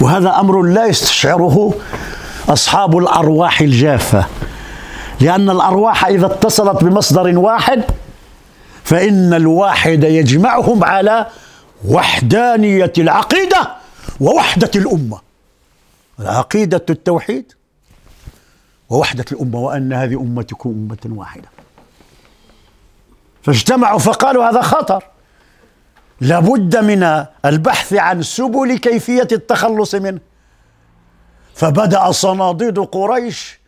وهذا امر لا يستشعره اصحاب الارواح الجافه لان الارواح اذا اتصلت بمصدر واحد فان الواحد يجمعهم على وحدانيه العقيده ووحده الامه العقيده التوحيد ووحده الامه وان هذه امتكم امه واحده فاجتمعوا فقالوا هذا خطر لابد من البحث عن سبل كيفية التخلص منه فبدأ صناديد قريش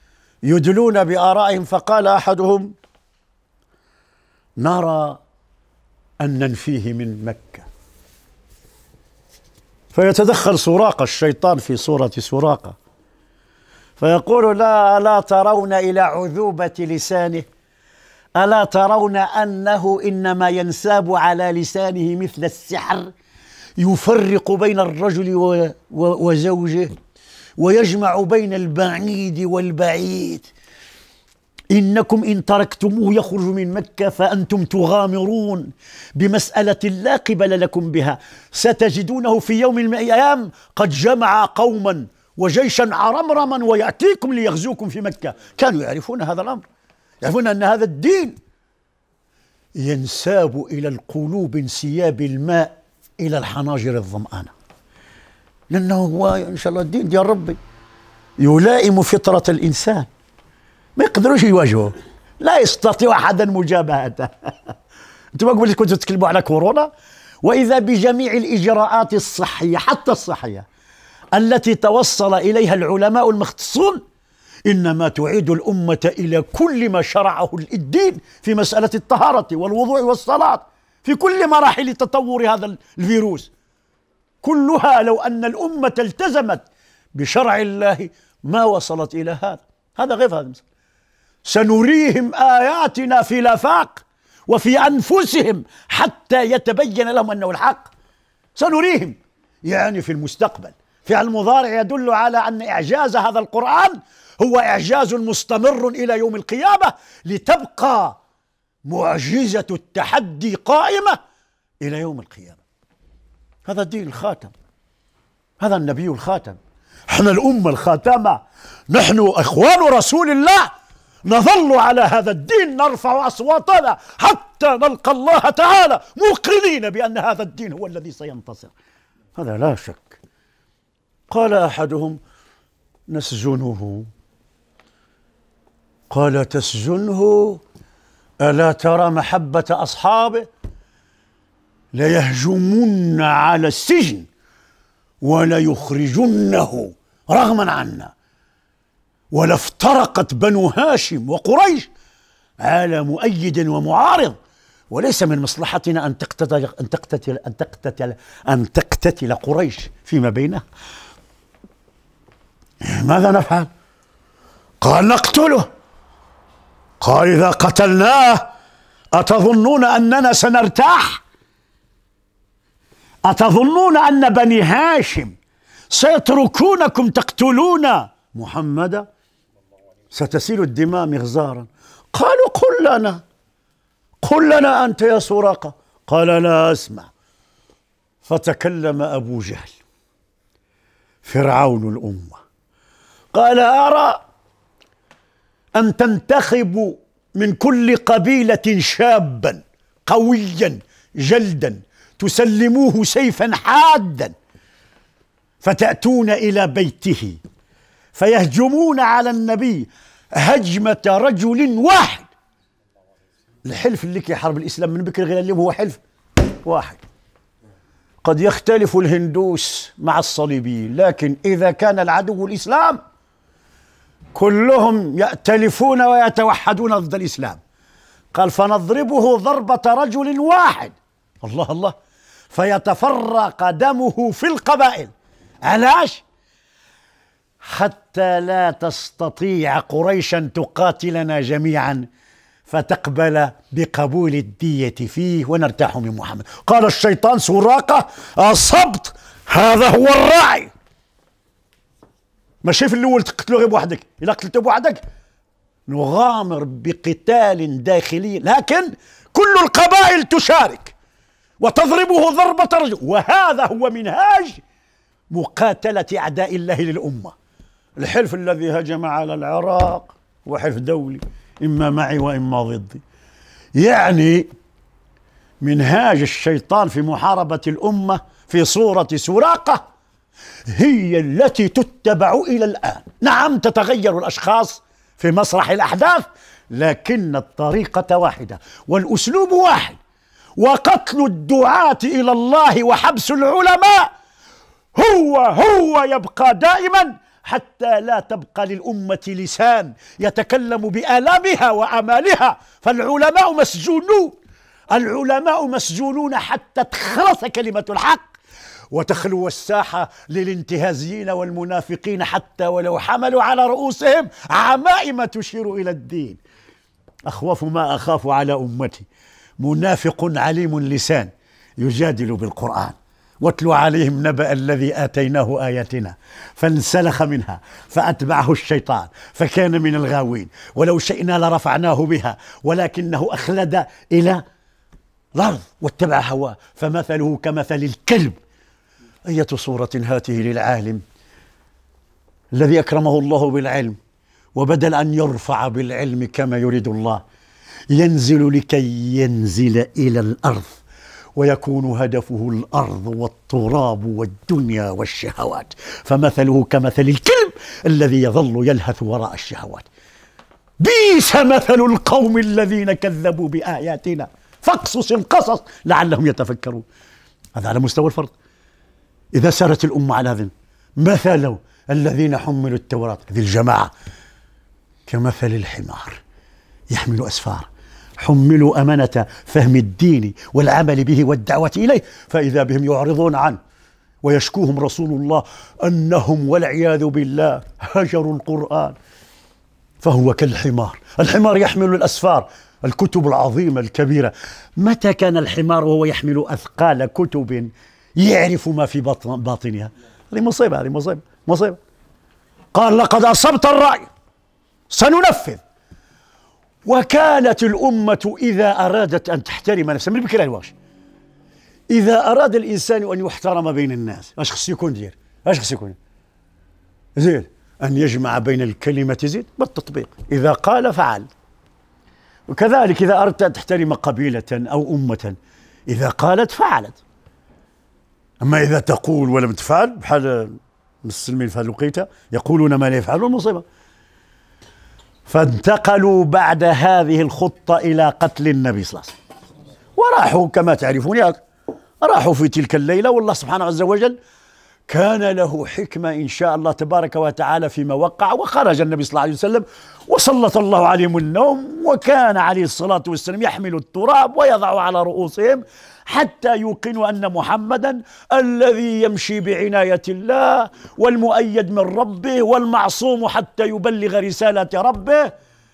يدلون بآرائهم فقال أحدهم نرى أن ننفيه من مكة فيتدخل سراقة الشيطان في صورة سراقة فيقول لا لا ترون إلى عذوبة لسانه ألا ترون أنه إنما ينساب على لسانه مثل السحر يفرق بين الرجل وزوجه ويجمع بين البعيد والبعيد إنكم إن تركتموه يخرج من مكة فأنتم تغامرون بمسألة لا قبل لكم بها ستجدونه في يوم من الأيام قد جمع قوما وجيشا عرمرما ويأتيكم ليغزوكم في مكة كانوا يعرفون هذا الأمر يعرفون أن هذا الدين ينساب إلى القلوب انسياب الماء إلى الحناجر الظمآنة لأنه هو إن شاء الله الدين ديال ربي يلائم فطرة الإنسان ما يقدروش يواجهوه لا يستطيع أحدا مجابهته أنتم قبل كنتوا تتكلموا على كورونا وإذا بجميع الإجراءات الصحية حتى الصحية التي توصل إليها العلماء المختصون إنما تعيد الأمة إلى كل ما شرعه الدين في مسألة الطهارة والوضوء والصلاة في كل مراحل تطور هذا الفيروس كلها لو أن الأمة التزمت بشرع الله ما وصلت إلى هذا هذا غير هذا المسألة. سنريهم آياتنا في الآفاق وفي أنفسهم حتى يتبين لهم أنه الحق سنريهم يعني في المستقبل فعل المضارع يدل على أن إعجاز هذا القرآن هو إعجاز مستمر إلى يوم القيامة لتبقى معجزة التحدي قائمة إلى يوم القيامة هذا الدين الخاتم هذا النبي الخاتم احنا الأمة الخاتمة نحن إخوان رسول الله نظل على هذا الدين نرفع أصواتنا حتى نلقى الله تعالى موقنين بأن هذا الدين هو الذي سينتصر هذا لا شك قال أحدهم نسجنه قال تسجنه ألا ترى محبة أصحابه ليهجمن على السجن وليخرجنه رغما عنا ولافترقت بنو هاشم وقريش على مؤيد ومعارض وليس من مصلحتنا ان تقتتل ان تقتتل ان تقتتل ان تقتتل قريش فيما بينها ماذا نفعل؟ قال نقتله قال إذا قتلناه أتظنون أننا سنرتاح أتظنون أن بني هاشم سيتركونكم تقتلون محمدا ستسيل الدماء مغزارا قالوا قل لنا قل لنا أنت يا سراقة قال لا أسمع فتكلم أبو جهل فرعون الأمة قال أرى أن تنتخبوا من كل قبيلة شابا قويا جلدا تسلموه سيفا حادا فتأتون إلى بيته فيهجمون على النبي هجمة رجل واحد الحلف اللي كي حرب الإسلام من بكر غير اليوم هو حلف واحد قد يختلف الهندوس مع الصليبيين لكن إذا كان العدو الإسلام كلهم يأتلفون ويتوحدون ضد الإسلام قال فنضربه ضربة رجل واحد الله الله فيتفرق دمه في القبائل علاش حتى لا تستطيع قريشا تقاتلنا جميعا فتقبل بقبول الدية فيه ونرتاح من محمد قال الشيطان سراقة أصبت هذا هو الراعي ماشي في الاول تقتلو غير بوحدك الا قتلته بوحدك نغامر بقتال داخلي لكن كل القبائل تشارك وتضربه ضربة رجل وهذا هو منهاج مقاتلة أعداء الله للأمة الحلف الذي هجم على العراق هو حلف دولي إما معي وإما ضدي يعني منهاج الشيطان في محاربة الأمة في صورة سراقة هي التي تتبع الى الان نعم تتغير الاشخاص في مسرح الاحداث لكن الطريقه واحده والاسلوب واحد وقتل الدعاه الى الله وحبس العلماء هو هو يبقى دائما حتى لا تبقى للأمة لسان يتكلم بآلامها وأمالها فالعلماء مسجونون العلماء مسجونون حتى تخلص كلمة الحق وتخلو الساحة للانتهازيين والمنافقين حتى ولو حملوا على رؤوسهم عمائم تشير إلى الدين أخوف ما أخاف على أمتي منافق عليم اللسان يجادل بالقرآن واتل عليهم نبأ الذي آتيناه آياتنا فانسلخ منها فأتبعه الشيطان فكان من الغاوين ولو شئنا لرفعناه بها ولكنه أخلد إلى الأرض واتبع هواه فمثله كمثل الكلب أية صورة هاته للعالم الذي أكرمه الله بالعلم وبدل أن يرفع بالعلم كما يريد الله ينزل لكي ينزل إلى الأرض ويكون هدفه الارض والتراب والدنيا والشهوات فمثله كمثل الكلب الذي يظل يلهث وراء الشهوات بيس مثل القوم الذين كذبوا باياتنا فاقصص القصص لعلهم يتفكرون هذا على مستوى الفرد إذا سارت الأمة على ذن مثل الذين حملوا التوراة هذه الجماعة كمثل الحمار يحمل أسفار حملوا أمانة فهم الدين والعمل به والدعوة إليه فإذا بهم يعرضون عنه ويشكوهم رسول الله أنهم والعياذ بالله هجروا القرآن فهو كالحمار الحمار يحمل الأسفار الكتب العظيمة الكبيرة متى كان الحمار وهو يحمل أثقال كتب يعرف ما في باطن باطنها هذه مصيبة هذه مصيبة مصيبة قال لقد أصبت الرأي سننفذ وكانت الأمة إذا أرادت أن تحترم نفسها من بكرة الواش إذا أراد الإنسان أن يحترم بين الناس أش خص يكون دير أش خص يكون زين أن يجمع بين الكلمة زين بالتطبيق إذا قال فعل وكذلك إذا أردت أن تحترم قبيلة أو أمة إذا قالت فعلت أما إذا تقول ولم تفعل بحال المسلمين في هذه الوقيته يقولون ما لا يفعلون مصيبه فانتقلوا بعد هذه الخطه الى قتل النبي صلى الله عليه وسلم وراحوا كما تعرفون ياك راحوا في تلك الليله والله سبحانه عز وجل كان له حكمة إن شاء الله تبارك وتعالى فيما وقع وخرج النبي صلى الله عليه وسلم وسلط الله عليهم النوم وكان عليه الصلاة والسلام يحمل التراب ويضع على رؤوسهم حتى يوقنوا أن محمدا الذي يمشي بعناية الله والمؤيد من ربه والمعصوم حتى يبلغ رسالة ربه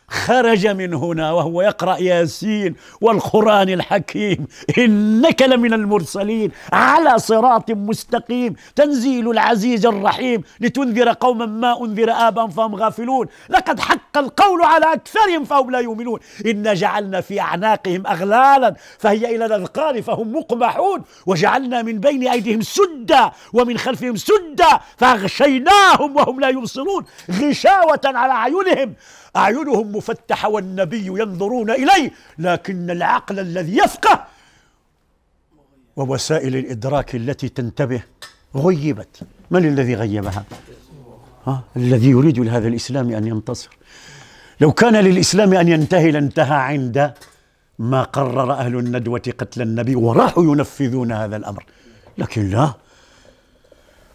خرج من هنا وهو يقرأ ياسين والقرآن الحكيم إنك لمن المرسلين على صراط مستقيم تنزيل العزيز الرحيم لتنذر قوما ما أنذر آبا فهم غافلون لقد حق القول على أكثرهم فهم لا يؤمنون إنا جعلنا في أعناقهم أغلالا فهي إلى الأذقان فهم مقمحون وجعلنا من بين أيديهم سدا ومن خلفهم سدا فأغشيناهم وهم لا يبصرون غشاوة على أعينهم أعينهم مفتحة والنبي ينظرون إليه لكن العقل الذي يفقه ووسائل الإدراك التي تنتبه غيبت من الذي غيبها؟ ها؟ الذي يريد لهذا الإسلام أن ينتصر لو كان للإسلام أن ينتهي لانتهى عند ما قرر أهل الندوة قتل النبي وراحوا ينفذون هذا الأمر لكن لا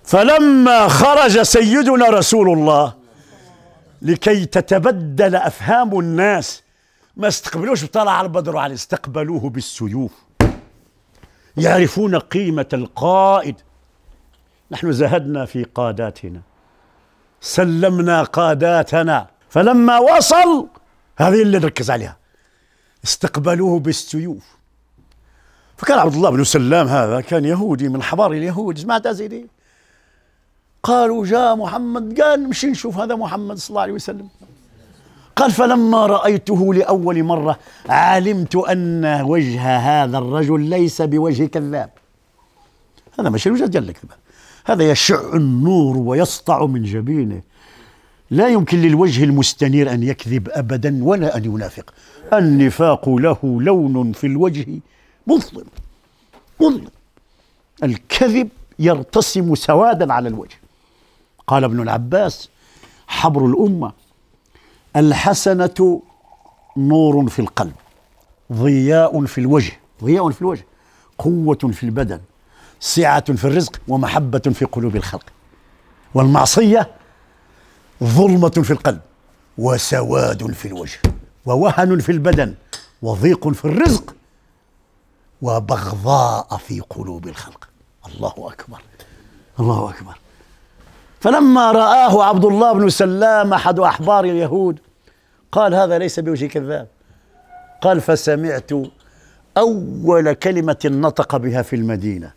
فلما خرج سيدنا رسول الله لكي تتبدل أفهام الناس ما استقبلوش على البدر وعلي استقبلوه بالسيوف يعرفون قيمة القائد نحن زهدنا في قاداتنا سلمنا قاداتنا فلما وصل هذه اللي نركز عليها استقبلوه بالسيوف فكان عبد الله بن سلام هذا كان يهودي من حبار اليهود جماعة يا قالوا جاء محمد قال نمشي نشوف هذا محمد صلى الله عليه وسلم قال فلما رأيته لأول مرة علمت أن وجه هذا الرجل ليس بوجه كذاب هذا مش وجه جل الكذب هذا يشع النور ويسطع من جبينه لا يمكن للوجه المستنير أن يكذب أبدا ولا أن ينافق النفاق له لون في الوجه مظلم مظلم الكذب يرتسم سوادا على الوجه قال ابن العباس حبر الامه الحسنه نور في القلب ضياء في الوجه ضياء في الوجه قوه في البدن سعه في الرزق ومحبه في قلوب الخلق والمعصيه ظلمه في القلب وسواد في الوجه ووهن في البدن وضيق في الرزق وبغضاء في قلوب الخلق الله اكبر الله اكبر فلما رآه عبد الله بن سلام أحد أحبار اليهود قال هذا ليس بوجه كذاب قال فسمعت أول كلمة نطق بها في المدينة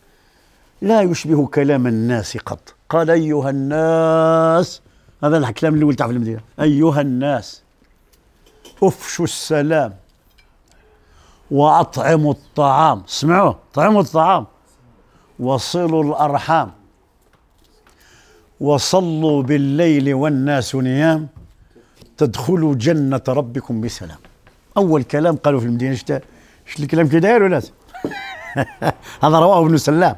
لا يشبه كلام الناس قط قال أيها الناس هذا الكلام اللي تاع في المدينة أيها الناس أفشوا السلام وأطعموا الطعام اسمعوا طعموا الطعام وصلوا الأرحام وصلوا بالليل والناس نيام تدخلوا جنة ربكم بسلام أول كلام قالوا في المدينة شتا شفت الكلام كي داير ولا هذا رواه ابن سلام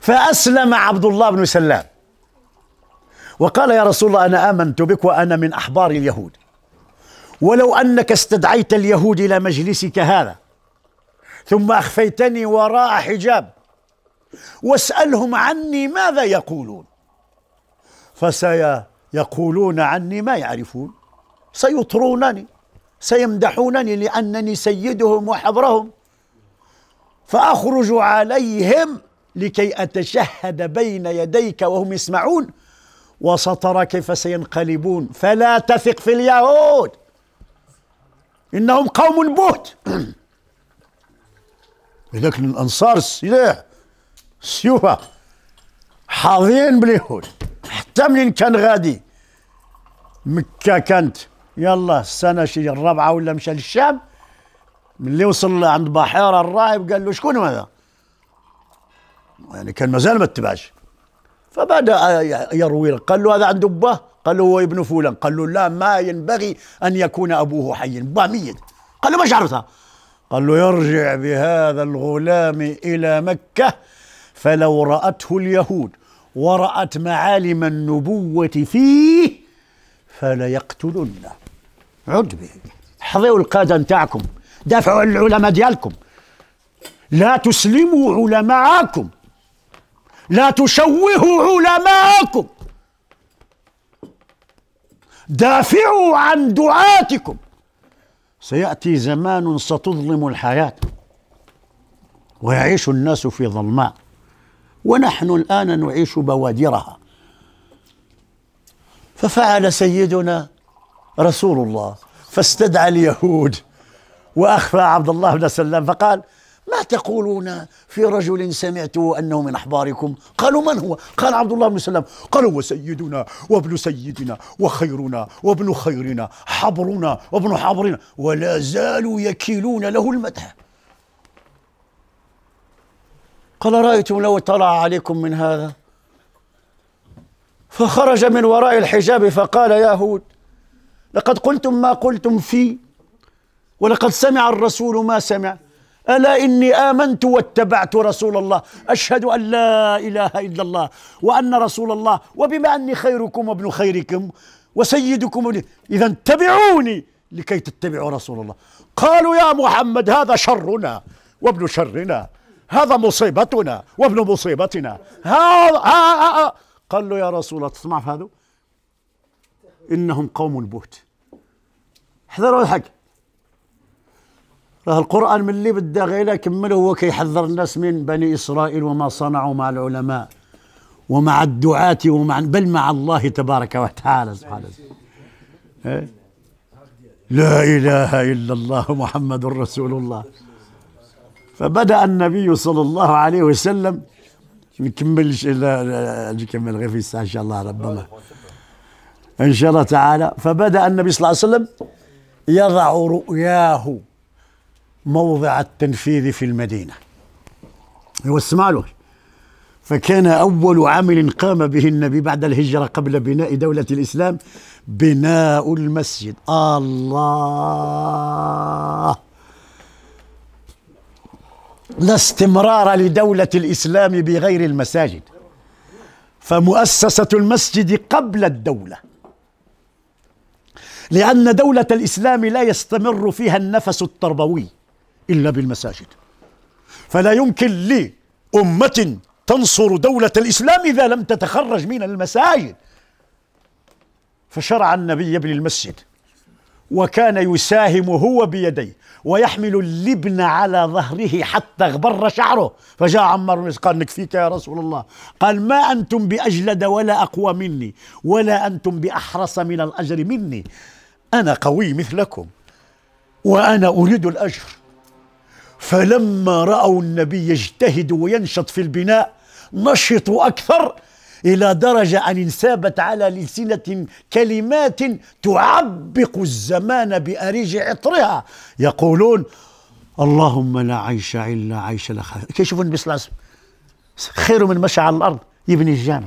فأسلم عبد الله بن سلام وقال يا رسول الله أنا آمنت بك وأنا من أحبار اليهود ولو أنك استدعيت اليهود إلى مجلسك هذا ثم أخفيتني وراء حجاب واسألهم عني ماذا يقولون فسيقولون عني ما يعرفون سيطرونني سيمدحونني لأنني سيدهم وحبرهم فأخرج عليهم لكي أتشهد بين يديك وهم يسمعون وسترى كيف سينقلبون فلا تثق في اليهود إنهم قوم بهت لكن الأنصار السلاح سيوفة حاضين باليهود منين كان غادي مكة كانت يلا السنة شي الرابعة ولا مشى للشام ملي وصل عند بحيرة الراهب قال له شكون هذا؟ يعني كان مازال ما اتبعش فبدا يروي قال له هذا عنده باه قال له هو ابن فلان قال له لا ما ينبغي ان يكون ابوه حيا باه ميت قال له ما شعرتها قال له يرجع بهذا الغلام الى مكه فلو راته اليهود ورأت معالم النبوة فيه فليقتلن عد به حضروا القادة نتاعكم دافعوا العلماء ديالكم لا تسلموا علماءكم لا تشوهوا علماءكم دافعوا عن دعاتكم سيأتي زمان ستظلم الحياة ويعيش الناس في ظلماء ونحن الآن نعيش بوادرها ففعل سيدنا رسول الله فاستدعى اليهود وأخفى عبد الله بن سلام فقال ما تقولون في رجل سمعته أنه من أحباركم قالوا من هو قال عبد الله بن سلام قالوا وسيدنا وابن سيدنا وخيرنا وابن خيرنا حبرنا وابن حبرنا ولا زالوا يكيلون له المدح قال رأيتم لو طلع عليكم من هذا فخرج من وراء الحجاب فقال يا هود لقد قلتم ما قلتم في ولقد سمع الرسول ما سمع ألا إني آمنت واتبعت رسول الله أشهد أن لا إله إلا الله وأن رسول الله وبما أني خيركم وابن خيركم وسيدكم إذا اتبعوني لكي تتبعوا رسول الله قالوا يا محمد هذا شرنا وابن شرنا هذا مصيبتنا وابن مصيبتنا هذا آه، آه، آه، قال له يا رسول الله تسمع في هذا انهم قوم بهت احذروا الحق راه القران من اللي بدا غير كمل هو كيحذر الناس من بني اسرائيل وما صنعوا مع العلماء ومع الدعاة ومع بل مع الله تبارك وتعالى سبحانه إيه؟ لا اله الا الله محمد رسول الله فبدا النبي صلى الله عليه وسلم نكملش نكمل غير في الساعه ان شاء الله ربما ان شاء الله تعالى فبدا النبي صلى الله عليه وسلم يضع رؤياه موضع التنفيذ في المدينه هو له فكان أول عمل قام به النبي بعد الهجرة قبل بناء دولة الإسلام بناء المسجد الله لا استمرار لدولة الإسلام بغير المساجد فمؤسسة المسجد قبل الدولة لأن دولة الإسلام لا يستمر فيها النفس التربوي إلا بالمساجد فلا يمكن لأمة تنصر دولة الإسلام إذا لم تتخرج من المساجد فشرع النبي ابن المسجد وكان يساهم هو بيديه ويحمل اللبن على ظهره حتى اغبر شعره فجاء عمار قال نكفيك يا رسول الله قال ما أنتم بأجلد ولا أقوى مني ولا أنتم بأحرص من الأجر مني أنا قوي مثلكم وأنا أريد الأجر فلما رأوا النبي يجتهد وينشط في البناء نشطوا أكثر إلى درجة أن انسابت على لسنة كلمات تعبق الزمان بأريج عطرها يقولون اللهم لا عيش إلا عيش الأخلاق كيشوفوا النبي صلى الله عليه وسلم خير من مشى على الأرض يبني الجامع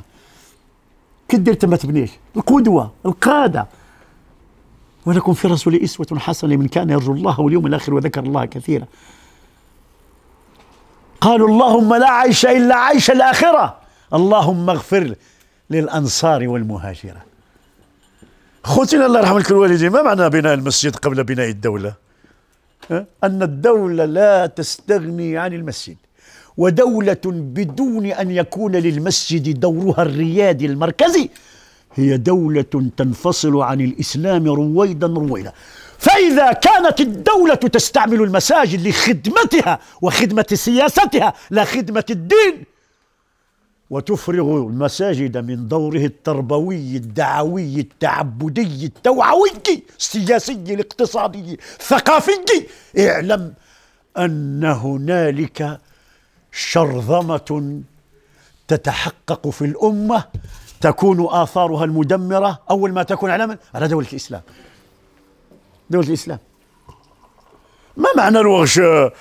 كي درت ما تبنيش القدوة القادة ولكم في رسول إسوة حسنة لمن كان يرجو الله واليوم الآخر وذكر الله كثيرا قالوا اللهم لا عيش إلا عيش الآخرة اللهم اغفر للأنصار والمهاجرة خوتنا الله يرحم الوالدين ما معنى بناء المسجد قبل بناء الدولة أن الدولة لا تستغني عن المسجد ودولة بدون أن يكون للمسجد دورها الريادي المركزي هي دولة تنفصل عن الإسلام رويدا رويدا فإذا كانت الدولة تستعمل المساجد لخدمتها وخدمة سياستها لا خدمة الدين وتفرغ المساجد من دوره التربوي الدعوي التعبدي التوعوي السياسي الاقتصادي الثقافي اعلم ان هنالك شرذمه تتحقق في الامه تكون اثارها المدمره اول ما تكون على على دوله الاسلام دوله الاسلام ما معنى الوغش آه،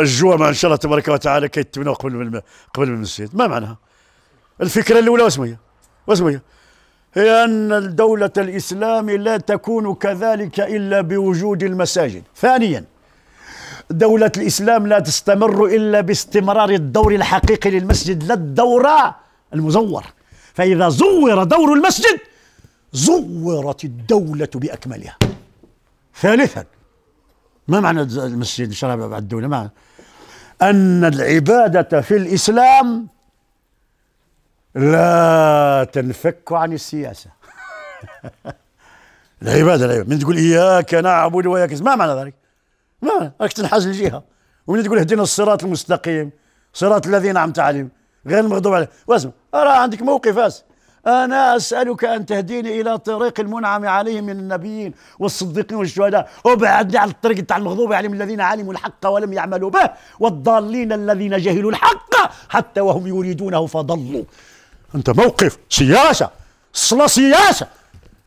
الجوامع ان شاء الله تبارك وتعالى كيتبناو قبل من قبل من المسجد ما معناها الفكره الاولى واسمها هي واسمها هي هي ان الدوله الاسلام لا تكون كذلك الا بوجود المساجد ثانيا دوله الاسلام لا تستمر الا باستمرار الدور الحقيقي للمسجد لا الدور المزور فاذا زور دور المسجد زورت الدوله باكملها ثالثا ما معنى المسجد شراب الدولة معنى أن العبادة في الإسلام لا تنفك عن السياسة العبادة العبادة من تقول إياك نعبد وإياك ما معنى ذلك ما راك تنحاز لجهة ومن تقول اهدنا الصراط المستقيم صراط الذين عم عليهم غير المغضوب عليهم واسمع راه عندك موقف اسمع أنا أسألك أن تهديني إلى طريق المنعم عليه من النبيين والصديقين والشهداء وبعدني على الطريق تاع المغضوب عليهم الذين علموا الحق ولم يعملوا به والضالين الذين جهلوا الحق حتى وهم يريدونه فضلوا أنت موقف سياسة الصلاة سياسة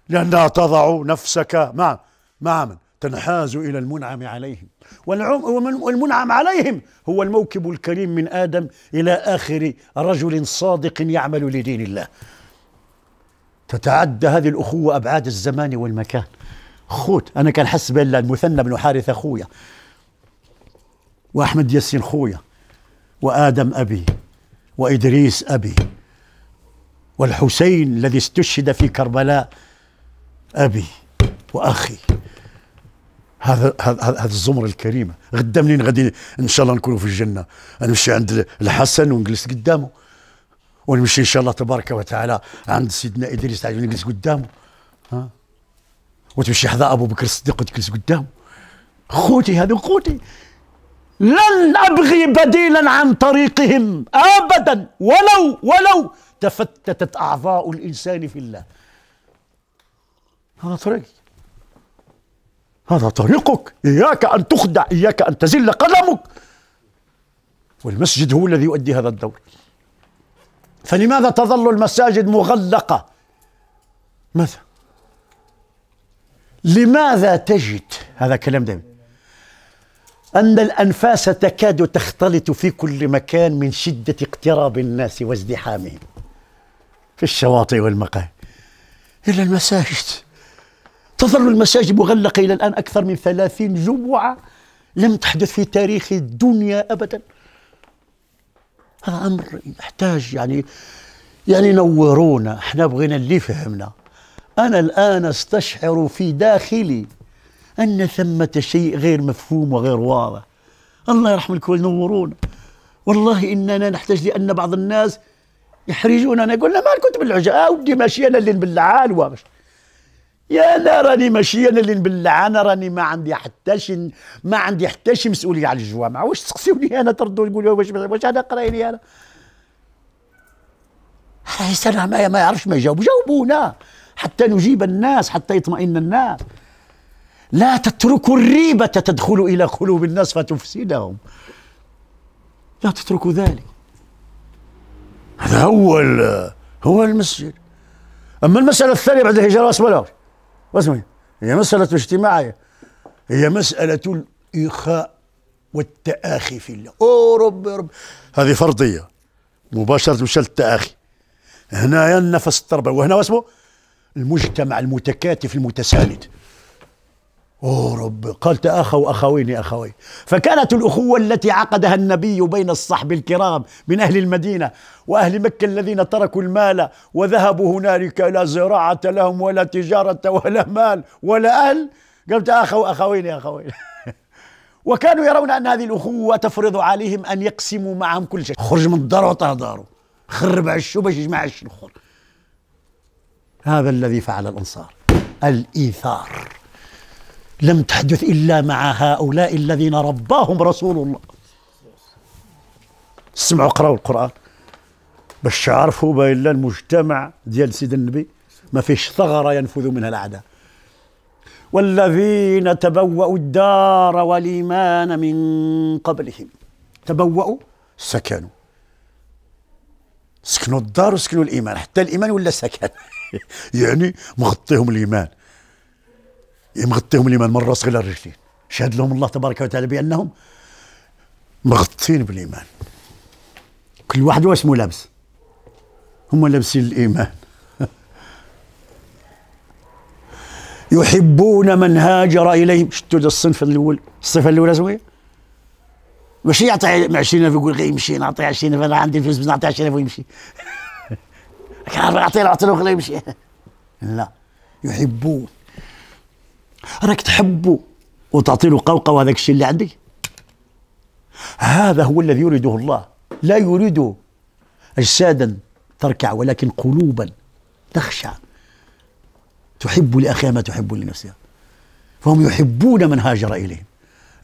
لأنها تضع نفسك مع مع من تنحاز إلى المنعم عليهم والمنعم عليهم هو الموكب الكريم من آدم إلى آخر رجل صادق يعمل لدين الله تتعدى هذه الأخوة أبعاد الزمان والمكان خوت أنا كان حسب المثنى بن حارث أخويا وأحمد ياسين خويا وآدم أبي وإدريس أبي والحسين الذي استشهد في كربلاء أبي وأخي هذا هذا الزمر الكريمه غدا منين غادي ان شاء الله نكونوا في الجنه نمشي عند الحسن ونجلس قدامه ونمشي ان شاء الله تبارك وتعالى عند سيدنا ادريس تعالى نجلس قدامه ها وتمشي حذا ابو بكر الصديق وتجلس قدامه خوتي هذا خوتي لن ابغي بديلا عن طريقهم ابدا ولو ولو تفتتت اعضاء الانسان في الله هذا طريقي هذا طريقك اياك ان تخدع اياك ان تزل قدمك والمسجد هو الذي يؤدي هذا الدور فلماذا تظل المساجد مغلقة ماذا لماذا تجد هذا كلام دائم أن الأنفاس تكاد تختلط في كل مكان من شدة اقتراب الناس وازدحامهم في الشواطئ والمقاهي إلا المساجد تظل المساجد مغلقة إلى الآن أكثر من ثلاثين جمعة لم تحدث في تاريخ الدنيا أبداً هذا امر يحتاج يعني يعني نورونا احنا بغينا اللي فهمنا انا الان استشعر في داخلي ان ثمه شيء غير مفهوم وغير واضح الله يرحم الكل نورونا والله اننا نحتاج لان بعض الناس يحرجوننا يقول لنا ما كنت بالعجاء ودي ماشي انا اللي نبلع الوا يا لا راني ماشي انا اللي نبلع انا راني ما عندي حتى شي ما عندي حتى شي مسؤوليه على الجوامع واش تسقسيوني انا تردوا تقولوا واش واش انا قرايني انا رئيس انا ما, يعرفش ما يجاوب جاوبونا حتى نجيب الناس حتى يطمئن الناس لا تتركوا الريبة تدخل إلى قلوب الناس فتفسدهم لا تتركوا ذلك هذا هو هو المسجد أما المسألة الثانية بعد الهجرة ما واسمعي هي مسألة اجتماعية هي مسألة الإخاء والتآخي في الله أو رب رب هذه فرضية مباشرة مشال التآخي هنا النفس التربوي وهنا واسمه المجتمع المتكاتف المتساند أو رب قال تأخوا أخوين أخوي فكانت الأخوة التي عقدها النبي بين الصحب الكرام من أهل المدينة وأهل مكة الذين تركوا المال وذهبوا هنالك لا زراعة لهم ولا تجارة ولا مال ولا أهل قال تأخوا أخوين أخوين وكانوا يرون أن هذه الأخوة تفرض عليهم أن يقسموا معهم كل شيء خرج من الدار وطه داره خرب عشه باش يجمع عش هذا الذي فعل الأنصار الإيثار لم تحدث إلا مع هؤلاء الذين رباهم رسول الله سمعوا قراوا القرآن باش تعرفوا بإلا المجتمع ديال سيد النبي ما فيش ثغرة ينفذ منها الأعداء والذين تبوأوا الدار والإيمان من قبلهم تبوأوا سكنوا سكنوا الدار وسكنوا الإيمان حتى الإيمان ولا سكن يعني مغطيهم الإيمان مغطيهم الإيمان من الرأس إلى الرجلين شهد لهم الله تبارك وتعالى بأنهم مغطين بالإيمان كل واحد واش مو لابس هم لابسين الإيمان يحبون من هاجر إليهم ذا الصنف الأول الصفة الأولى زوية ماشي يعطي 20 ألف يقول غير يمشي نعطي 20 ألف أنا عندي فلوس باش نعطي 20 ألف ويمشي نعطي له 10 يمشي لا يحبون راك تحبه وتعطي له قوقوة هذاك الشيء اللي عندك هذا هو الذي يريده الله لا يريد أجسادا تركع ولكن قلوبا تخشع تحب لأخيها ما تحب لنفسها فهم يحبون من هاجر إليهم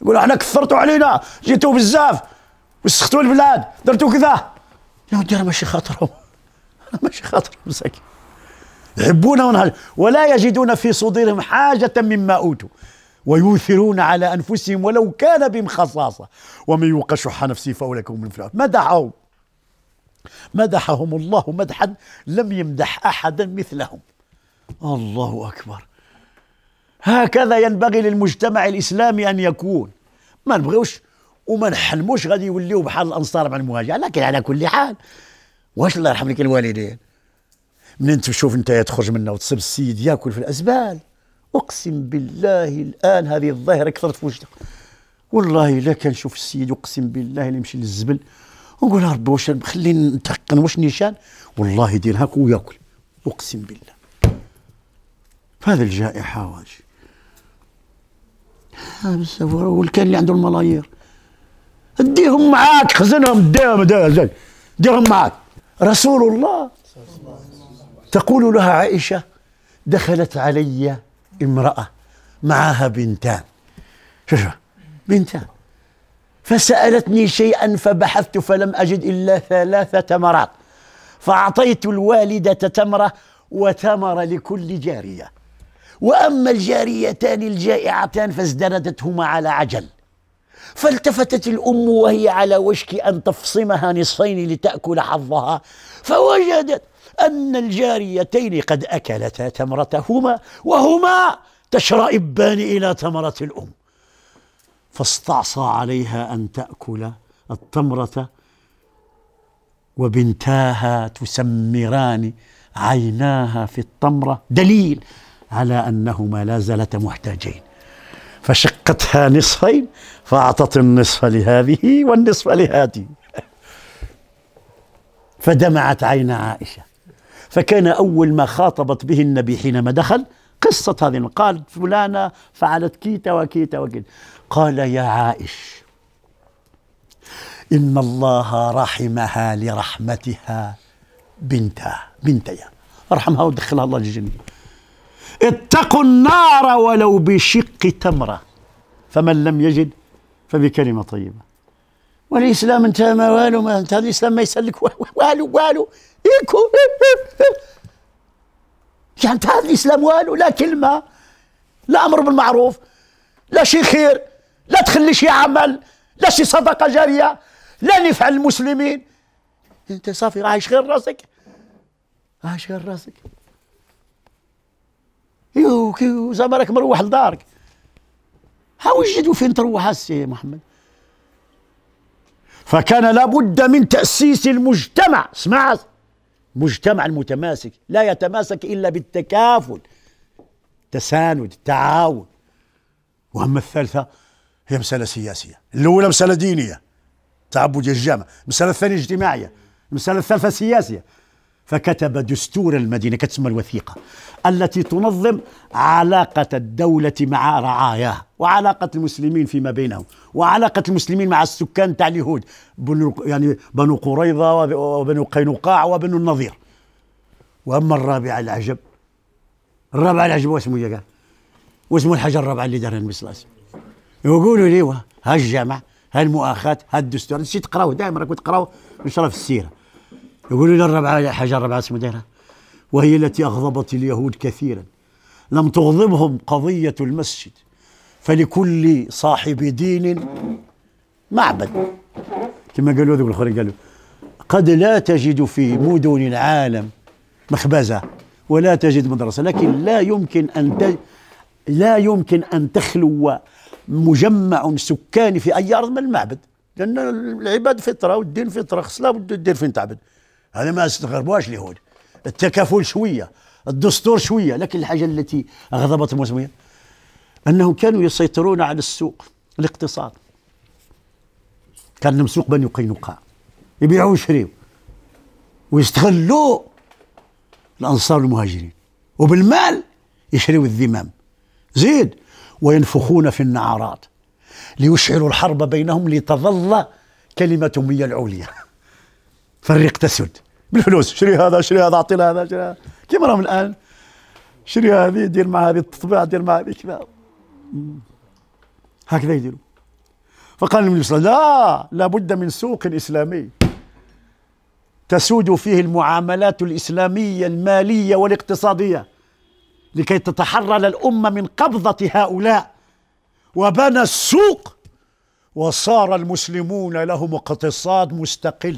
يقولوا احنا كثرتوا علينا جيتوا بزاف وسختوا البلاد درتوا كذا يا ودي دير ماشي خاطرهم ماشي خاطرهم مساكين يحبون ولا يجدون في صدورهم حاجة مما أوتوا ويؤثرون على أنفسهم ولو كان بهم خصاصة ومن يوق شح نفسه فأولئك هم المفلحون مدحهم مدحهم الله مدحا لم يمدح أحدا مثلهم الله أكبر هكذا ينبغي للمجتمع الإسلامي أن يكون ما نبغيوش وما نحلموش غادي يوليو بحال الأنصار مع المهاجر لكن على كل حال واش الله يرحم لك الوالدين منين تشوف انت تخرج منه وتصيب السيد ياكل في الازبال اقسم بالله الان هذه الظاهره كثرت في وجهك والله كان كنشوف السيد اقسم بالله اللي يمشي للزبل ونقول يا ربي واش خليني نتحقن واش نيشان والله يدير هاك وياكل اقسم بالله هذه الجائحه واجي بس والكان اللي عنده الملايير ديهم معاك خزنهم ديهم ديهم معاك رسول الله تقول لها عائشة دخلت علي امرأة معها بنتان شو شو بنتان فسألتني شيئا فبحثت فلم أجد إلا ثلاثة تمرات فأعطيت الوالدة تمرة وتمر لكل جارية وأما الجاريتان الجائعتان فازدردتهما على عجل فالتفتت الأم وهي على وشك أن تفصمها نصفين لتأكل حظها فوجدت أن الجاريتين قد أكلتا تمرتهما وهما تشرئبان إلى تمرة الأم فاستعصى عليها أن تأكل التمرة وبنتاها تسمران عيناها في التمرة دليل على أنهما لا زالتا محتاجين فشقتها نصفين فأعطت النصف لهذه والنصف لهذه فدمعت عين عائشة فكان أول ما خاطبت به النبي حينما دخل قصة هذه قال فلانة فعلت كيتا وكيتا وكيتا قال يا عائش إن الله رحمها لرحمتها بنتها بنتيا ارحمها ودخلها الله الجنة اتقوا النار ولو بشق تمرة فمن لم يجد فبكلمة طيبة والاسلام انت ما والو ما انت هذا الاسلام ما يسلك والو والو ايكو إيه، إيه، إيه، يعني انت هذا الاسلام والو لا كلمه لا امر بالمعروف لا شي خير لا تخلي شي عمل لا شي صدقه جاريه لا نفع المسلمين انت صافي عايش غير راسك عايش غير راسك يو زعما راك مروح لدارك هاو وجدوا فين تروح السي محمد فكان لابد من تأسيس المجتمع اسمع مجتمع المتماسك لا يتماسك إلا بالتكافل تساند التعاون وأما الثالثة هي مسألة سياسية الأولى مسألة دينية تعبد الجامع المسألة الثانية اجتماعية المسألة الثالثة سياسية فكتب دستور المدينة كتسمى الوثيقة التي تنظم علاقة الدولة مع رعاياها وعلاقة المسلمين فيما بينهم وعلاقة المسلمين مع السكان تاع اليهود يعني بنو قريظة وبنو قينقاع وبنو النظير وأما الرابع العجب الرابع العجب واسمه يا إيه؟ واسمه الحاجة الرابعة اللي دارها المسلاس يقولوا لي ها الجامع ها المؤاخاة ها الدستور تقراوه دائما راكم تقراوه من السيره يقول لي الربعة يا حاجة الربعة ديرها وهي التي أغضبت اليهود كثيرا لم تغضبهم قضية المسجد فلكل صاحب دين معبد كما قالوا ذوك الاخرين قالوا قد لا تجد في مدن العالم مخبزة ولا تجد مدرسة لكن لا يمكن أن تج... لا يمكن أن تخلو مجمع سكاني في أي أرض من المعبد لأن العباد فطرة والدين فطرة خص لابد تدير فين تعبد هذا ما استغربوهاش اليهود التكافل شويه الدستور شويه لكن الحاجه التي غضبت المسلمين انهم كانوا يسيطرون على السوق الاقتصاد كان لهم سوق بني قينقاع يبيعوا ويشريوا ويستغلوا الانصار المهاجرين وبالمال يشريوا الذمام زيد وينفخون في النعرات ليشعلوا الحرب بينهم لتظل كلمة هي العليا فريق تسد بالفلوس شري هذا شري هذا اعطي له هذا شري هذا كيما راهم الان شري هذه دير مع هذه التطبيع دير مع هذه كذا هكذا يديروا فقال النبي صلى الله عليه وسلم لا لابد من سوق اسلامي تسود فيه المعاملات الاسلاميه الماليه والاقتصاديه لكي تتحرر الامه من قبضه هؤلاء وبنى السوق وصار المسلمون لهم اقتصاد مستقل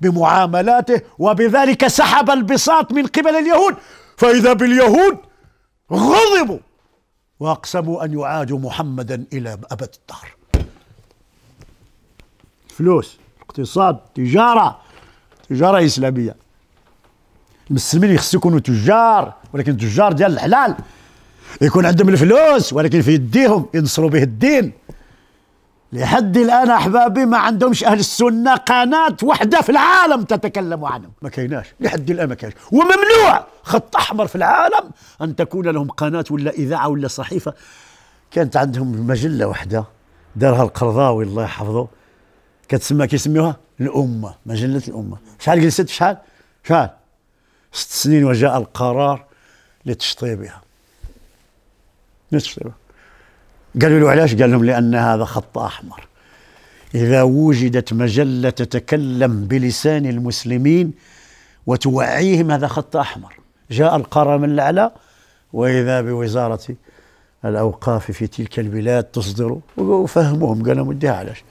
بمعاملاته وبذلك سحب البساط من قبل اليهود فإذا باليهود غضبوا وأقسموا أن يعادوا محمدا إلى أبد الدار فلوس اقتصاد تجارة تجارة إسلامية المسلمين خصو يكونوا تجار ولكن تجار ديال الحلال يكون عندهم الفلوس ولكن في يديهم ينصروا به الدين لحد الان احبابي ما عندهمش اهل السنه قناه واحده في العالم تتكلم عنهم ما كيناش لحد الان ما كيناش وممنوع خط احمر في العالم ان تكون لهم قناه ولا اذاعه ولا صحيفه كانت عندهم مجله واحده دارها القرضاوي الله يحفظه كتسمى كيسميوها الامه مجله الامه شحال جلست شحال شحال ست سنين وجاء القرار لتشطيبها لتشطيبها قالوا له علاش قال لهم لأن هذا خط أحمر إذا وجدت مجلة تتكلم بلسان المسلمين وتوعيهم هذا خط أحمر جاء القرار من الأعلى وإذا بوزارة الأوقاف في تلك البلاد تصدر وفهموهم قال لهم علاش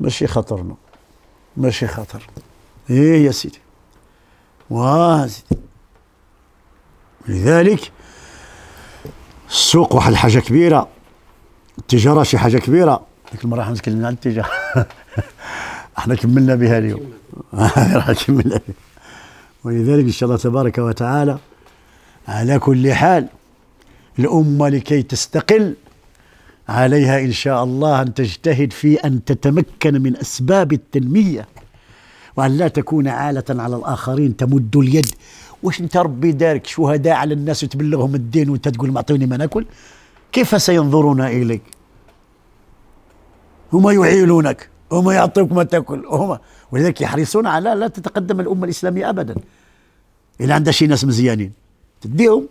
ماشي خطرنا ماشي خطر إيه يا سيدي واه سيدي لذلك السوق واحد الحاجة كبيرة التجاره شي حاجه كبيره ديك المره حنا تكلمنا على التجاره احنا كملنا بها اليوم راح نكملها ولذلك ان شاء الله تبارك وتعالى على كل حال الامه لكي تستقل عليها ان شاء الله ان تجتهد في ان تتمكن من اسباب التنميه وان لا تكون عاله على الاخرين تمد اليد واش انت ربي دارك شهداء على الناس وتبلغهم الدين وانت تقول معطيني ما ناكل كيف سينظرون إليك هم يعيلونك هم يعطوك ما تاكل هم ولذلك يحرصون على لا تتقدم الامه الاسلاميه ابدا الا عندها شي ناس مزيانين تديهم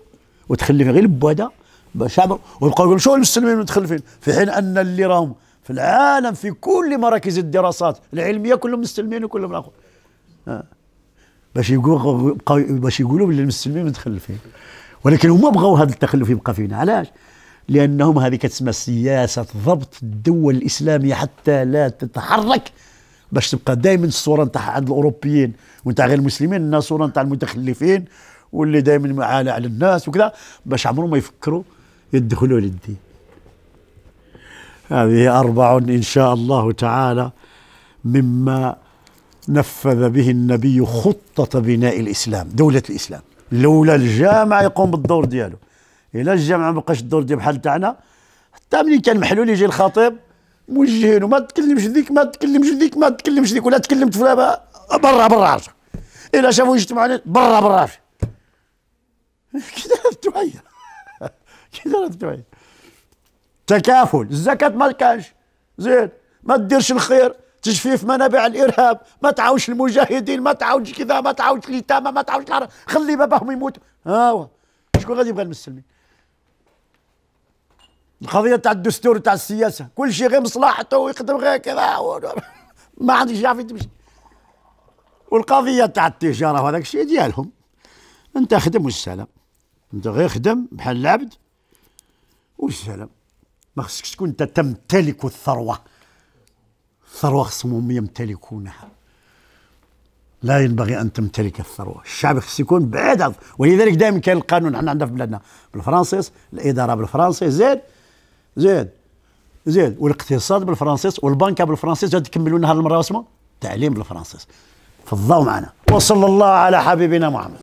وتخلي غير البواده ويبقى يقول شو المسلمين متخلفين في حين ان اللي راهم في العالم في كل مراكز الدراسات العلميه كلهم مسلمين وكلهم الأخوة باش يقولوا باش يقولوا باللي المسلمين متخلفين ولكن هما بغاو هذا التخلف يبقى فينا علاش؟ لانهم هذه كتسمى سياسه ضبط الدول الاسلاميه حتى لا تتحرك باش تبقى دائما الصوره نتاعها عند الاوروبيين ونتاع غير المسلمين انها صوره نتاع المتخلفين واللي دائما معالى على الناس وكذا باش عمرهم ما يفكروا يدخلوا للدين هذه اربع ان شاء الله تعالى مما نفذ به النبي خطه بناء الاسلام دوله الاسلام لولا الجامع يقوم بالدور دياله الا الجامعه ما بقاش الدور ديال بحال تاعنا حتى ملي كان محلول يجي الخطيب موجهين وما تكلمش ذيك ما تكلمش ذيك ما تكلمش ذيك ولا تكلمت فلا برا برا الا شافوا يجتمعوا برا برا كي دارت توعيه كي دارت توعيه تكافل الزكاه ما كانش زين ما تديرش الخير تجفيف منابع الارهاب ما تعاونش المجاهدين ما تعاونش كذا ما تعاونش اليتامى ما تعاونش خلي باباهم يموتوا ها هو شكون غادي يبغى المسلمين القضية تاع الدستور تاع السياسة كل شيء غير مصلحته ويخدم غير كذا ما عندك شافي تمشي والقضية تاع التجارة وهذاك الشيء ديالهم أنت خدم والسلام أنت غير خدم بحال العبد والسلام ما خصكش تكون أنت تمتلك الثروة الثروة خصهم يمتلكونها لا ينبغي ان تمتلك الثروه، الشعب خص يكون بعيد ولذلك دائما كان القانون احنا عندنا في بلادنا بالفرنسيس الاداره بالفرنسيس زين زين زين والاقتصاد بالفرنسيس والبنكه بالفرنسيس جات يكملوا لنا هذه المره واسمه تعليم بالفرنسيس فضوا معنا وصلى الله على حبيبنا محمد